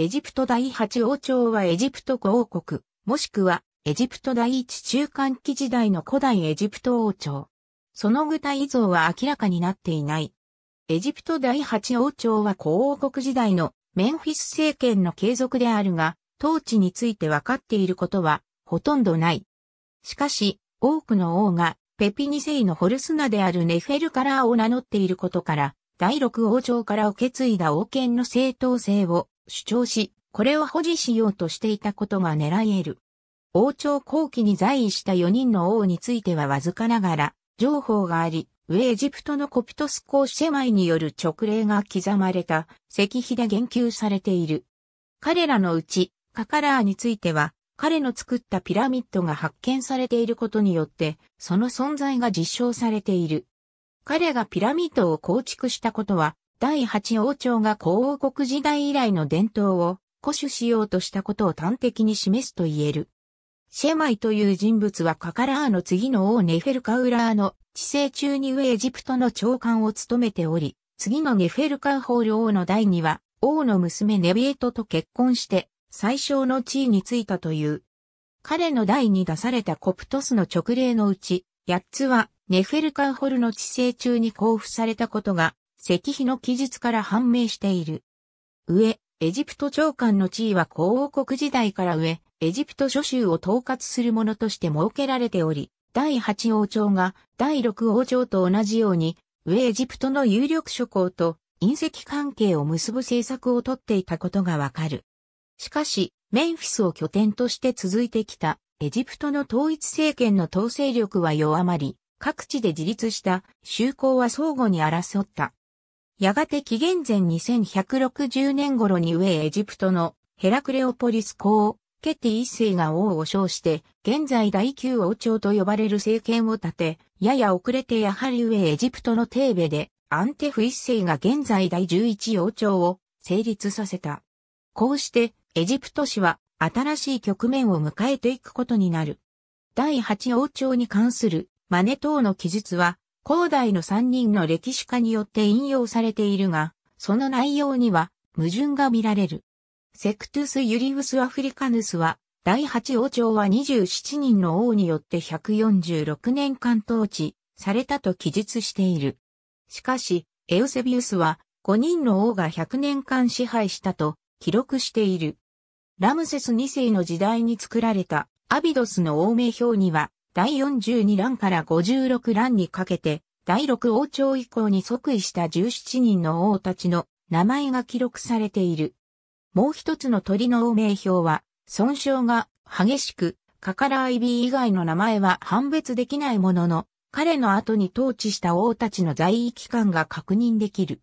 エジプト第八王朝はエジプト古王国、もしくはエジプト第一中間期時代の古代エジプト王朝。その具体像は明らかになっていない。エジプト第八王朝は古王国時代のメンフィス政権の継続であるが、統治について分かっていることはほとんどない。しかし、多くの王がペピニセイのホルスナであるネフェルカラーを名乗っていることから、第6王朝から受け継いだ王権の正当性を主張し、これを保持しようとしていたことが狙える。王朝後期に在位した4人の王についてはわずかながら、情報があり、上エジプトのコピトス公シェマイによる直令が刻まれた石碑で言及されている。彼らのうち、カカラーについては、彼の作ったピラミッドが発見されていることによって、その存在が実証されている。彼がピラミッドを構築したことは、第八王朝が皇王国時代以来の伝統を固守しようとしたことを端的に示すと言える。シェマイという人物はカカラーの次の王ネフェルカウラーの治世中に上エジプトの長官を務めており、次のネフェルカウール王の代には王の娘ネビエトと結婚して最小の地位についたという。彼の代に出されたコプトスの直令のうち、八つはネフェルカンホルの治世中に交付されたことが石碑の記述から判明している。上、エジプト長官の地位は皇王国時代から上、エジプト諸州を統括するものとして設けられており、第8王朝が第6王朝と同じように、上エジプトの有力諸侯と隕石関係を結ぶ政策をとっていたことがわかる。しかし、メンフィスを拠点として続いてきたエジプトの統一政権の統制力は弱まり、各地で自立した修行は相互に争ったやがて紀元前2160年頃に上エジプトのヘラクレオポリス公、ケティ一世が王を称して、現在第9王朝と呼ばれる政権を立て、やや遅れてやはり上エジプトのテーベで、アンテフ一世が現在第11王朝を成立させた。こうして、エジプト史は新しい局面を迎えていくことになる。第8王朝に関するマネ等の記述は、広大の三人の歴史家によって引用されているが、その内容には矛盾が見られる。セクトゥス・ユリウス・アフリカヌスは、第八王朝は27人の王によって146年間統治されたと記述している。しかし、エウセビウスは5人の王が100年間支配したと記録している。ラムセス2世の時代に作られたアビドスの王名表には第42乱から56乱にかけて、第6王朝以降に即位した17人の王たちの名前が記録されている。もう一つの鳥の王名表は、損傷が激しく、カカラアイビー以外の名前は判別できないものの、彼の後に統治した王たちの在位期間が確認できる。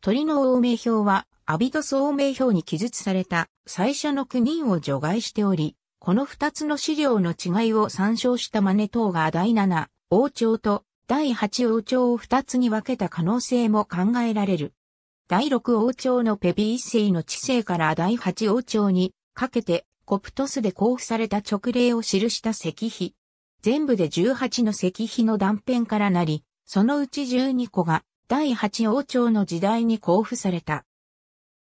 鳥の王名表は、アビトス王名表に記述された最初の9人を除外しており、この二つの資料の違いを参照したマネ等が第七王朝と第八王朝を二つに分けた可能性も考えられる。第六王朝のペビ一世の治世から第八王朝にかけてコプトスで交付された直令を記した石碑。全部で18の石碑の断片からなり、そのうち12個が第八王朝の時代に交付された。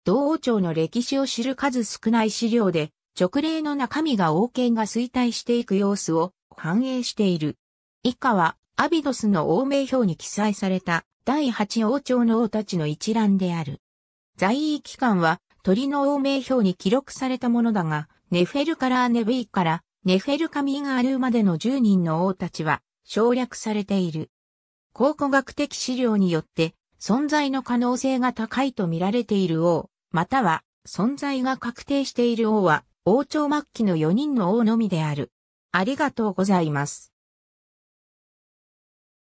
同王朝の歴史を知る数少ない資料で、直令の中身が王権が衰退していく様子を反映している。以下は、アビドスの王名表に記載された第8王朝の王たちの一覧である。在位期間は鳥の王名表に記録されたものだが、ネフェルカラーネブイからネフェルカミーガールまでの10人の王たちは省略されている。考古学的資料によって存在の可能性が高いと見られている王、または存在が確定している王は王朝末期の4人の王のみである。ありがとうございます。